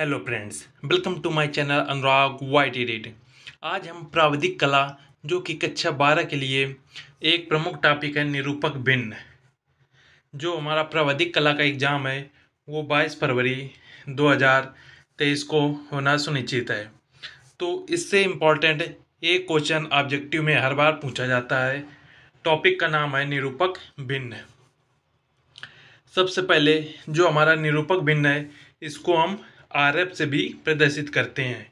hello friends welcome to my channel Anurag Y red आज हम प्राविधिक कला जो कि कक्षा बारह के लिए एक प्रमुख टॉपिक है निरूपक भिन्न जो हमारा प्राविधिक कला का एग्ज़ाम है वो 22 फरवरी 2023 को होना सुनिश्चित है तो इससे इम्पॉर्टेंट एक क्वेश्चन ऑब्जेक्टिव में हर बार पूछा जाता है टॉपिक का नाम है निरूपक भिन्न सबसे पहले जो हमारा निरूपक भिन्न है इसको हम आर एफ से भी प्रदर्शित करते हैं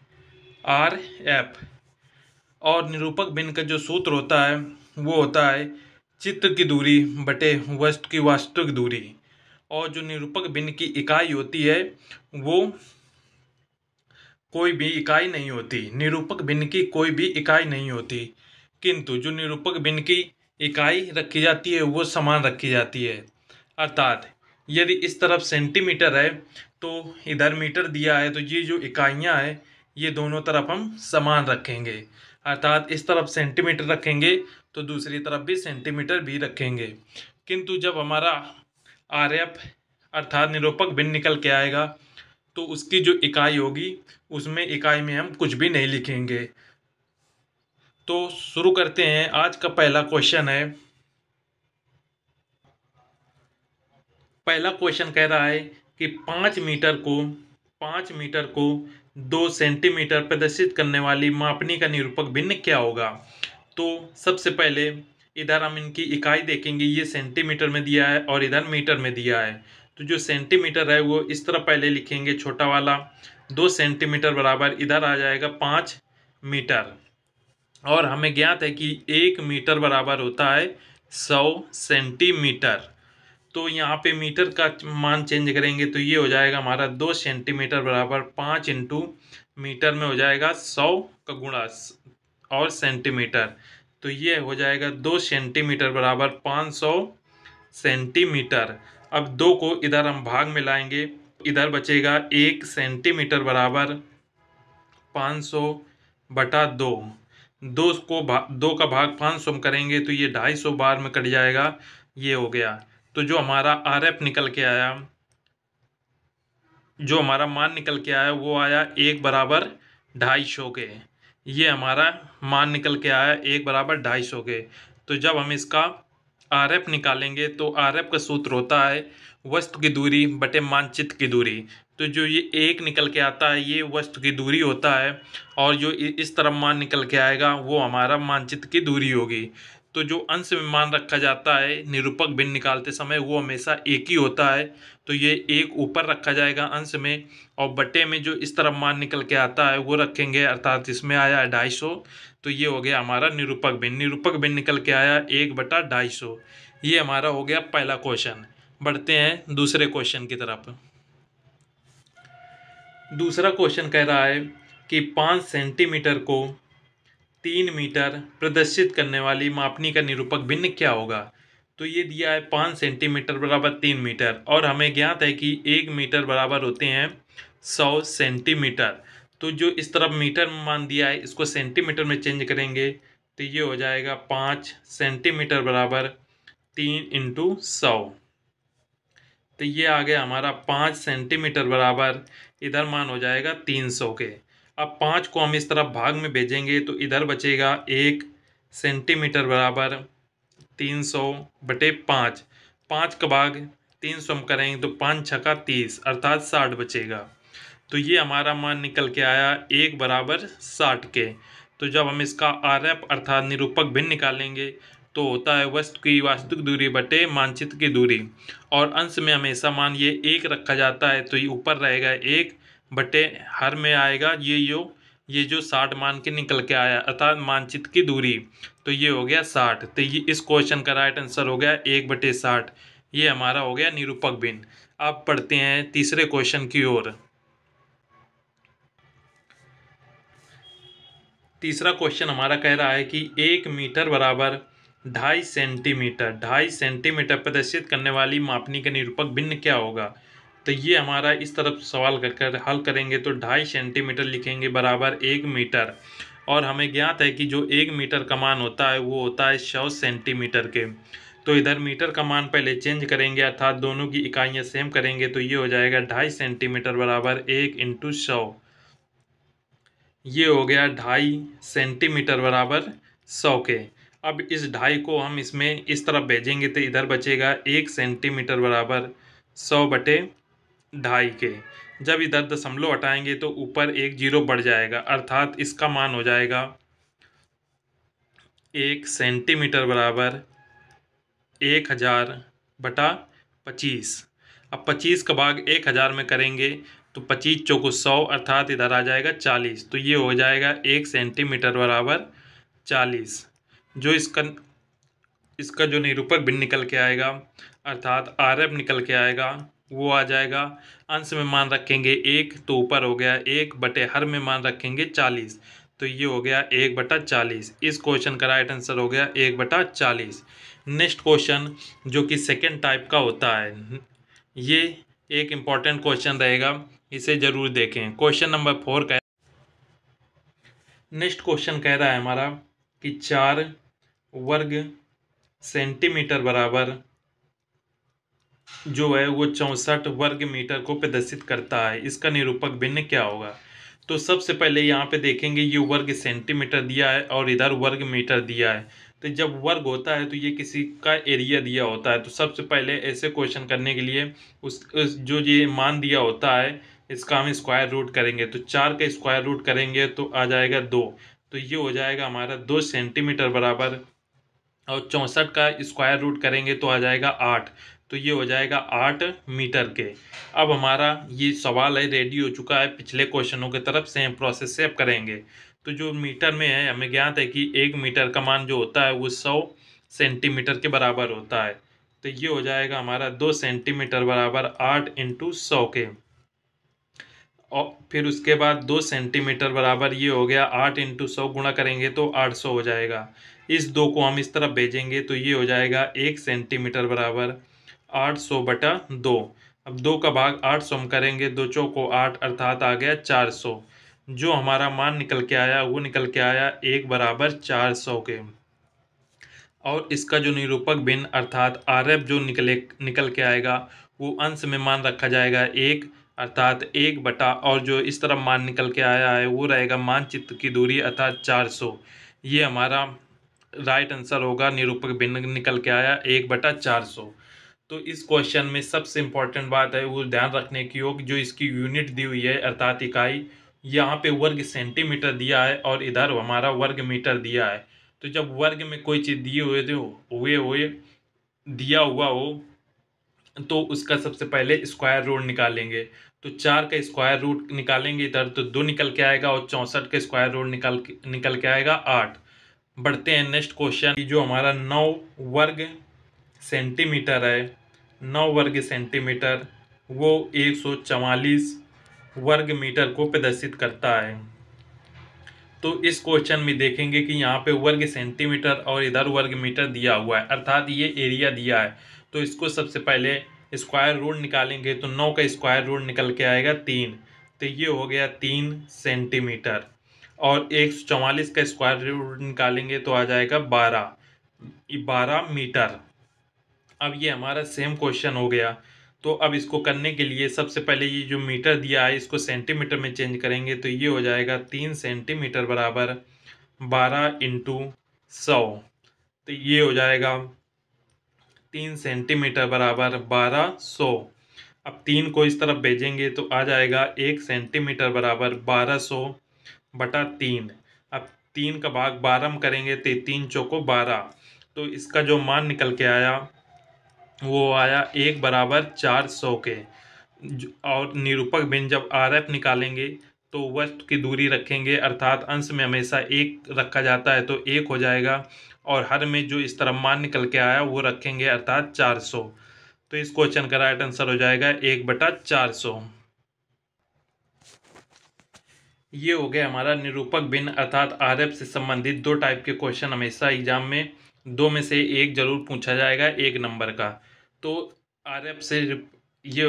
आर एफ और निरूपक भिन्न का जो सूत्र होता है वो होता है चित्र की दूरी बटे वस्तु की वास्तविक दूरी और जो निरूपक भिन्न की इकाई होती है वो कोई भी इकाई नहीं होती निरूपक भिन्न की कोई भी इकाई नहीं होती किंतु जो निरूपक भिन्न की इकाई रखी जाती है वो समान रखी जाती है अर्थात यदि इस तरफ सेंटीमीटर है तो इधर मीटर दिया है तो ये जो इकाइयाँ है ये दोनों तरफ हम समान रखेंगे अर्थात इस तरफ सेंटीमीटर रखेंगे तो दूसरी तरफ भी सेंटीमीटर भी रखेंगे किंतु जब हमारा आर अर्थात निरूपक भिन्न निकल के आएगा तो उसकी जो इकाई होगी उसमें इकाई में हम कुछ भी नहीं लिखेंगे तो शुरू करते हैं आज का पहला क्वेश्चन है पहला क्वेश्चन कह रहा है कि पाँच मीटर को पाँच मीटर को दो सेंटीमीटर प्रदर्शित करने वाली मापनी का निरूपक भिन्न क्या होगा तो सबसे पहले इधर हम इनकी इकाई देखेंगे ये सेंटीमीटर में दिया है और इधर मीटर में दिया है तो जो सेंटीमीटर है वो इस तरह पहले लिखेंगे छोटा वाला दो सेंटीमीटर बराबर इधर आ जाएगा पाँच मीटर और हमें ज्ञात है कि एक मीटर बराबर होता है सौ सेंटीमीटर तो यहाँ पे मीटर का मान चेंज करेंगे तो ये हो जाएगा हमारा दो सेंटीमीटर बराबर पाँच इंटू मीटर में हो जाएगा सौ का गुणा और सेंटीमीटर तो ये हो जाएगा दो सेंटीमीटर बराबर पाँच सौ सेंटीमीटर अब दो को इधर हम भाग में लाएंगे इधर बचेगा एक सेंटीमीटर बराबर पाँच सौ बटा दो दो को भा, दो का भाग पाँच सौ में करेंगे तो ये ढाई सौ बार में कट जाएगा ये हो गया तो जो हमारा आर एफ निकल के आया जो हमारा मान निकल के आया वो आया एक बराबर ढाई सौ के ये हमारा मान निकल के आया एक बराबर ढाई सौ के तो जब हम इसका आर एफ निकालेंगे तो आर एफ का सूत्र होता है वस्तु की दूरी बटे मानचित्र की दूरी तो जो ये एक निकल के आता है ये वस्तु की दूरी होता है और जो इस तरफ मान निकल के आएगा वो हमारा मानचित्र की दूरी होगी तो जो अंश में मान रखा जाता है निरूपक भिन्न निकालते समय वो हमेशा एक ही होता है तो ये एक ऊपर रखा जाएगा अंश में और बटे में जो इस तरफ मान निकल के आता है वो रखेंगे अर्थात इसमें आया ढाई सौ तो ये हो गया हमारा निरूपक भिन्न निरूपक भिन्न निकल के आया एक बटा ढाई सौ ये हमारा हो गया पहला क्वेश्चन बढ़ते हैं दूसरे क्वेश्चन की तरफ दूसरा क्वेश्चन कह रहा है कि पाँच सेंटीमीटर को तीन मीटर प्रदर्शित करने वाली मापनी का निरूपक भिन्न क्या होगा तो ये दिया है पाँच सेंटीमीटर बराबर तीन मीटर और हमें ज्ञात है कि एक मीटर बराबर होते हैं सौ सेंटीमीटर तो जो इस तरफ मीटर मान दिया है इसको सेंटीमीटर में चेंज करेंगे तो ये हो जाएगा पाँच सेंटीमीटर बराबर तीन इंटू सौ तो ये आ गया हमारा पाँच सेंटीमीटर बराबर इधर मान हो जाएगा तीन सौ के अब पाँच को हम इस तरफ भाग में भेजेंगे तो इधर बचेगा एक सेंटीमीटर बराबर तीन सौ बटे पाँच पाँच का भाग तीन सौ हम करेंगे तो पाँच छका तीस अर्थात साठ बचेगा तो ये हमारा मान निकल के आया एक बराबर साठ के तो जब हम इसका आर एफ अर्थात निरूपक भिन्न निकालेंगे तो होता है वस्तु की वास्तविक दूरी बटे मानचित्र की दूरी और अंश में हमेशा मान ये एक रखा जाता है तो ये ऊपर रहेगा एक बटे हर में आएगा ये यो ये जो साठ मान के निकल के आया अर्थात मानचित की दूरी तो ये हो गया साठ तो ये इस क्वेश्चन का राइट आंसर हो गया एक बटे साठ ये हमारा हो गया निरूपक बिन अब पढ़ते हैं तीसरे क्वेश्चन की ओर तीसरा क्वेश्चन हमारा कह रहा है कि एक मीटर बराबर ढाई सेंटीमीटर ढाई सेंटीमीटर प्रदर्शित करने वाली मापनी का निरूपक भिन्न क्या होगा तो ये हमारा इस तरफ सवाल कर कर हल करेंगे तो ढाई सेंटीमीटर लिखेंगे बराबर एक मीटर और हमें ज्ञात है कि जो एक मीटर का मान होता है वो होता है सौ सेंटीमीटर के तो इधर मीटर का मान पहले चेंज करेंगे अर्थात दोनों की इकाइयाँ सेम करेंगे तो ये हो जाएगा ढाई सेंटीमीटर बराबर एक इंटू सौ ये हो गया ढाई सेंटीमीटर बराबर सौ के अब इस ढाई को हम इसमें इस तरफ भेजेंगे तो इधर बचेगा एक सेंटीमीटर बराबर सौ बटे ढाई के जब इधर दशमलव हटाएंगे तो ऊपर एक जीरो बढ़ जाएगा अर्थात इसका मान हो जाएगा एक सेंटीमीटर बराबर एक हज़ार बटा पच्चीस अब पच्चीस का भाग एक हज़ार में करेंगे तो पच्चीस चौको सौ अर्थात इधर आ जाएगा चालीस तो ये हो जाएगा एक सेंटीमीटर बराबर चालीस जो इसका इसका जो निरूपक भिन्न निकल के आएगा अर्थात आर निकल के आएगा वो आ जाएगा अंश में मान रखेंगे एक तो ऊपर हो गया एक बटे हर में मान रखेंगे चालीस तो ये हो गया एक बटा चालीस इस क्वेश्चन का राइट आंसर हो गया एक बटा चालीस नेक्स्ट क्वेश्चन जो कि सेकेंड टाइप का होता है ये एक इम्पॉर्टेंट क्वेश्चन रहेगा इसे ज़रूर देखें क्वेश्चन नंबर फोर का नेक्स्ट क्वेश्चन कह रहा है हमारा कि चार वर्ग सेंटीमीटर बराबर जो है वो चौंसठ वर्ग मीटर को प्रदर्शित करता है इसका निरूपक भिन्न क्या होगा तो सबसे पहले यहाँ पे देखेंगे ये वर्ग सेंटीमीटर दिया है और इधर वर्ग मीटर दिया है तो जब वर्ग होता है तो ये किसी का एरिया दिया होता है तो सबसे पहले ऐसे क्वेश्चन करने के लिए उस, उस जो ये मान दिया होता है इसका हम स्क्वायर रूट करेंगे तो चार का स्क्वायर रूट करेंगे तो आ जाएगा दो तो ये हो जाएगा हमारा दो सेंटीमीटर बराबर और चौंसठ का स्क्वायर रूट करेंगे तो आ जाएगा आठ तो ये हो जाएगा आठ मीटर के अब हमारा ये सवाल है रेडी हो चुका है पिछले क्वेश्चनों की तरफ सेम प्रोसेस से अब करेंगे तो जो मीटर में है हमें ज्ञात है कि एक मीटर का मान जो होता है वो सौ सेंटीमीटर के बराबर होता है तो ये हो जाएगा हमारा दो सेंटीमीटर बराबर आठ इंटू सौ के और फिर उसके बाद दो सेंटीमीटर बराबर ये हो गया आठ इंटू सौ गुणा करेंगे तो आठ सौ हो जाएगा इस दो को हम इस तरफ भेजेंगे तो ये हो जाएगा एक सेंटीमीटर बराबर आठ सौ बटा दो अब दो का भाग आठ सौ हम करेंगे दो चौ को आठ अर्थात आ गया चार सौ जो हमारा मान निकल के आया वो निकल के आया एक बराबर चार सौ के और इसका जो निरूपक भिन्न अर्थात आर एफ जो निकले निकल के आएगा वो अंश में मान रखा जाएगा एक अर्थात एक बटा और जो इस तरह मान निकल के आया है वो रहेगा मानचित्र की दूरी अर्थात चार सौ ये हमारा राइट आंसर होगा निरूपक भिन्न निकल के आया एक बटा चार सौ तो इस क्वेश्चन में सबसे इम्पॉर्टेंट बात है वो ध्यान रखने की हो जो इसकी यूनिट दी हुई है अर्थात इकाई यहाँ पे वर्ग सेंटीमीटर दिया है और इधर हमारा वर्ग मीटर दिया है तो जब वर्ग में कोई चीज़ दिए हुए थे हुए हुए दिया हुआ हो तो उसका सबसे पहले स्क्वायर रूट निकालेंगे तो चार का स्क्वायर रूट निकालेंगे इधर तो दो निकल के आएगा और चौंसठ का स्क्वायर रूट निकाल निकल के आएगा आठ बढ़ते हैं नेक्स्ट क्वेश्चन जो हमारा नौ वर्ग सेंटीमीटर है नौ वर्ग सेंटीमीटर वो एक सौ चवालीस वर्ग मीटर को प्रदर्शित करता है तो इस क्वेश्चन में देखेंगे कि यहाँ पे वर्ग सेंटीमीटर और इधर वर्ग मीटर दिया हुआ है अर्थात ये एरिया दिया है तो इसको सबसे पहले स्क्वायर रूट निकालेंगे तो नौ का स्क्वायर रूट निकल के आएगा तीन तो ये हो गया तीन सेंटीमीटर और एक सौ चवालीस का स्क्वायर रूट निकालेंगे तो आ जाएगा बारह बारह मीटर अब ये हमारा सेम क्वेश्चन हो गया तो अब इसको करने के लिए सबसे पहले ये जो मीटर दिया है इसको सेंटीमीटर में चेंज करेंगे तो ये हो जाएगा तीन सेंटीमीटर बराबर बारह इंटू सौ तो ये हो जाएगा तीन सेंटीमीटर बराबर बारह सौ अब तीन को इस तरफ भेजेंगे तो आ जाएगा एक सेंटीमीटर बराबर बारह सौ बटा तीन अब तीन का भाग बारह में करेंगे तो तीन चौको बारह तो इसका जो मान निकल के आया वो आया एक बराबर चार सौ के और निरूपक बिन जब आर एफ निकालेंगे तो वस्तु की दूरी रखेंगे अर्थात अंश में हमेशा एक रखा जाता है तो एक हो जाएगा और हर में जो इस तरह मान निकल के आया वो रखेंगे अर्थात चार सौ तो इस क्वेश्चन का राइट आंसर हो जाएगा एक बटा चार सौ ये हो गया हमारा निरूपक बिन अर्थात आर एफ से संबंधित दो टाइप के क्वेश्चन हमेशा एग्जाम में दो में से एक ज़रूर पूछा जाएगा एक नंबर का तो आर एफ से ये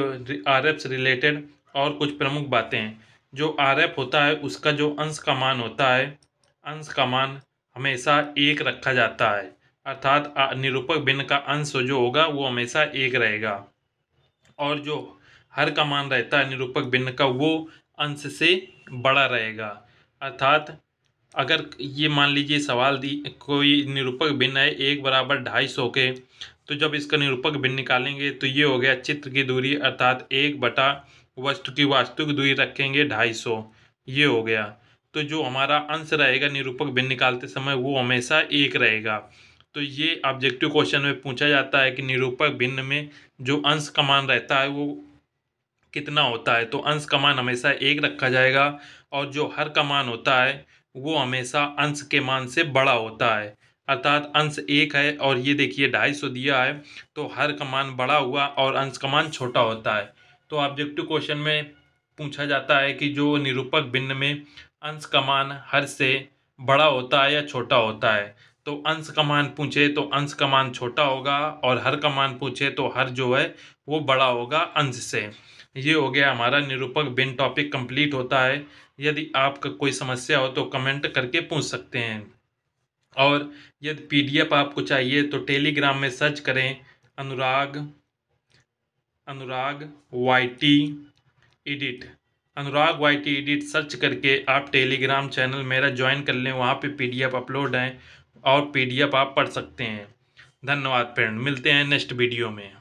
आर एफ से रिलेटेड और कुछ प्रमुख बातें हैं जो आर एफ होता है उसका जो अंश का मान होता है अंश का मान हमेशा एक रखा जाता है अर्थात निरूपक भिन्न का अंश जो होगा वो हमेशा एक रहेगा और जो हर का मान रहता है निरूपक भिन्न का वो अंश से बड़ा रहेगा अर्थात अगर ये मान लीजिए सवाल दी कोई निरूपक भिन्न है एक बराबर ढाई सौ के तो जब इसका निरूपक भिन्न निकालेंगे तो ये हो गया चित्र की दूरी अर्थात एक बटा वस्तु की वास्तविक दूरी रखेंगे ढाई सौ ये हो गया तो जो हमारा अंश रहेगा निरूपक भिन्न निकालते समय वो हमेशा एक रहेगा तो ये ऑब्जेक्टिव क्वेश्चन में पूछा जाता है कि निरूपक भिन्न में जो अंश का मान रहता है वो कितना होता है तो अंश का मान हमेशा एक रखा जाएगा और जो हर का मान होता है वो हमेशा अंश के मान से बड़ा होता है अर्थात अंश एक है और ये देखिए ढाई सौ दिया है तो हर का मान बड़ा हुआ और अंश का मान छोटा होता है तो ऑब्जेक्टिव क्वेश्चन में पूछा जाता है कि जो निरूपक भिन्न में अंश का मान हर से बड़ा होता है या छोटा होता है तो अंश का मान पूछे तो अंश का मान छोटा होगा और हर का मान पूछे तो हर जो है वो बड़ा होगा अंश से ये हो गया हमारा निरूपक भिन्न टॉपिक कंप्लीट होता है यदि आपका कोई समस्या हो तो कमेंट करके पूछ सकते हैं और यदि पीडीएफ आपको चाहिए तो टेलीग्राम में सर्च करें Anurag Anurag Y T edit Anurag Y T edit search करके आप टेलीग्राम चैनल मेरा ज्वाइन कर लें वहाँ पे पीडीएफ अपलोड हैं और पीडीएफ आप पढ़ सकते हैं धन्यवाद फ्रेंड मिलते हैं नेक्स्ट वीडियो में